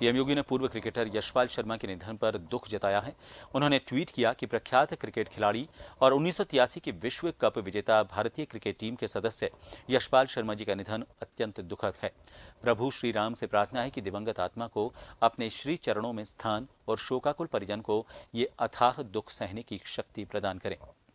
CM योगी ने पूर्व cricketer Yashpal Sharma के निधन पर दुख जताया है उन्होंने ट्वीट किया कि प्रख्यात क्रिकेट खिलाड़ी और उन्नीस के विश्व कप विजेता भारतीय क्रिकेट टीम के सदस्य यशपाल शर्मा जी का निधन अत्यंत दुखद है प्रभु श्री राम से प्रार्थना है कि दिवंगत आत्मा को अपने श्री चरणों में स्थान और शोकाकुल परिजन को ये अथाह दुख सहने की शक्ति प्रदान करें